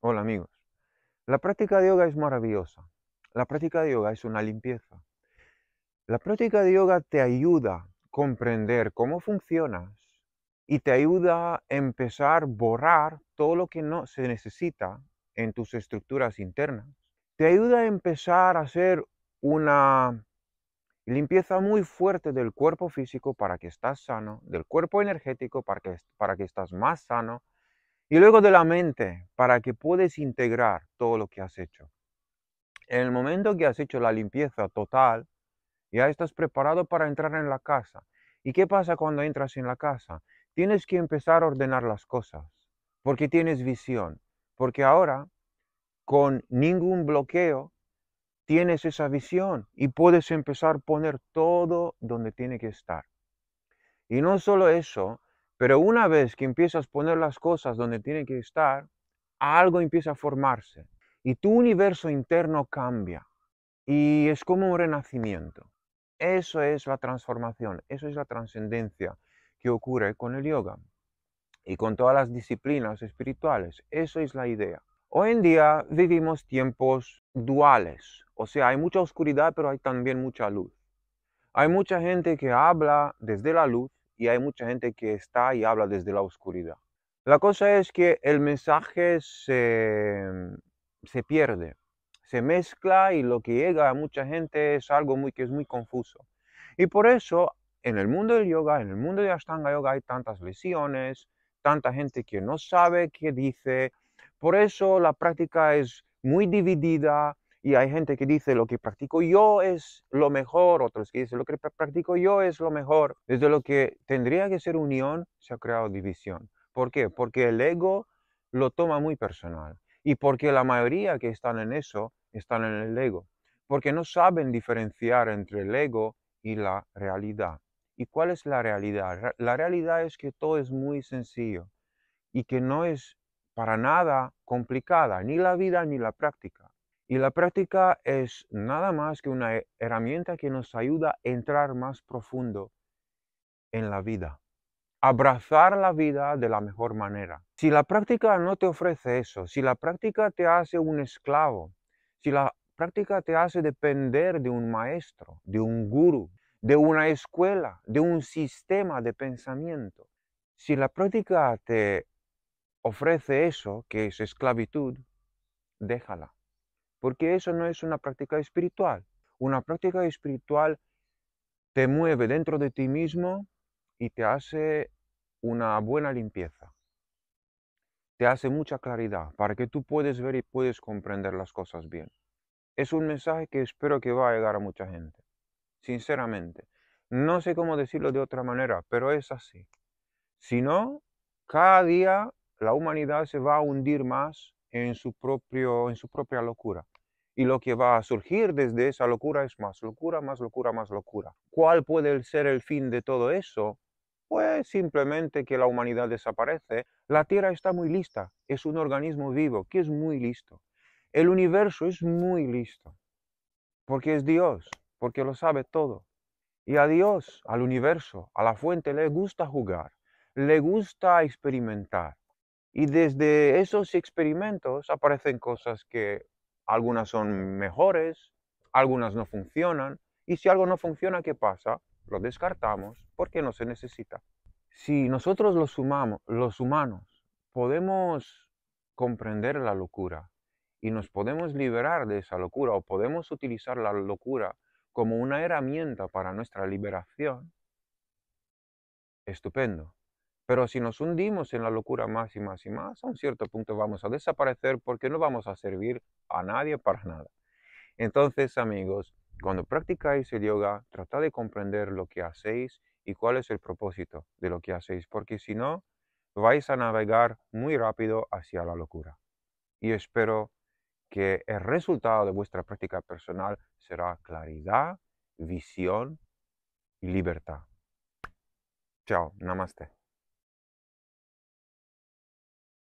Hola amigos. La práctica de yoga es maravillosa. La práctica de yoga es una limpieza. La práctica de yoga te ayuda a comprender cómo funcionas y te ayuda a empezar a borrar todo lo que no se necesita en tus estructuras internas. Te ayuda a empezar a hacer una limpieza muy fuerte del cuerpo físico para que estás sano, del cuerpo energético para que, para que estás más sano, y luego de la mente, para que puedas integrar todo lo que has hecho. En el momento que has hecho la limpieza total, ya estás preparado para entrar en la casa. ¿Y qué pasa cuando entras en la casa? Tienes que empezar a ordenar las cosas, porque tienes visión, porque ahora, con ningún bloqueo, tienes esa visión y puedes empezar a poner todo donde tiene que estar. Y no solo eso, pero una vez que empiezas a poner las cosas donde tienen que estar, algo empieza a formarse y tu universo interno cambia y es como un renacimiento. Eso es la transformación, eso es la trascendencia que ocurre con el yoga y con todas las disciplinas espirituales. Eso es la idea. Hoy en día vivimos tiempos duales, o sea, hay mucha oscuridad pero hay también mucha luz. Hay mucha gente que habla desde la luz y hay mucha gente que está y habla desde la oscuridad. La cosa es que el mensaje mm, se, pierde, se mezcla y lo que llega a mucha gente es algo muy, que es muy confuso. Y por eso en el mundo del yoga, en el mundo de Ashtanga Yoga hay tantas lesiones, tanta gente que no sabe qué dice. Por eso la práctica es muy dividida, y hay gente que dice lo que practico yo es lo mejor, otros que dicen lo que practico yo es lo mejor. Desde lo que tendría que ser unión, se ha creado división. ¿Por qué? Porque el ego lo toma muy personal y porque la mayoría que están en eso están en el ego, porque no saben diferenciar entre el ego y la realidad. ¿Y cuál es la realidad? La realidad es que todo es muy sencillo y que no es para nada complicada, ni la vida ni la práctica. Y la práctica es nada más que una herramienta que nos ayuda a entrar más profundo en la vida, abrazar la vida de la mejor manera. Si la práctica no te ofrece eso, si la práctica te hace un esclavo, si la práctica te hace depender de un maestro, de un guru, de una escuela, de un sistema de pensamiento, si la práctica te ofrece eso, que es esclavitud, déjala porque eso no es una práctica espiritual. Una práctica espiritual te mueve dentro de ti mismo y te hace una buena limpieza. Te hace mucha claridad para que tú puedes ver y puedes comprender las cosas bien. Es un mensaje que espero que va a llegar a mucha gente, sinceramente. No sé cómo decirlo de otra manera, pero es así. Si no, cada día la humanidad se va a hundir más en su, propio, en su propia locura. Y lo que va a surgir desde esa locura es más locura, más locura, más locura. ¿Cuál puede ser el fin de todo eso? Pues simplemente que la humanidad desaparece. La Tierra está muy lista, es un organismo vivo que es muy listo. El universo es muy listo, porque es Dios, porque lo sabe todo. Y a Dios, al universo, a la fuente, le gusta jugar, le gusta experimentar, y desde esos experimentos aparecen cosas que algunas son mejores, algunas no funcionan, y si algo no funciona, ¿qué pasa? Lo descartamos porque no se necesita. Si nosotros los, sumamos, los humanos podemos comprender la locura y nos podemos liberar de esa locura o podemos utilizar la locura como una herramienta para nuestra liberación, estupendo. Pero si nos hundimos en la locura más y más y más, a un cierto punto vamos a desaparecer porque no vamos a servir a nadie para nada. Entonces, amigos, cuando practicáis el yoga, tratad de comprender lo que hacéis y cuál es el propósito de lo que hacéis, porque si no, vais a navegar muy rápido hacia la locura. Y espero que el resultado de vuestra práctica personal será claridad, visión y libertad. Chao, namaste.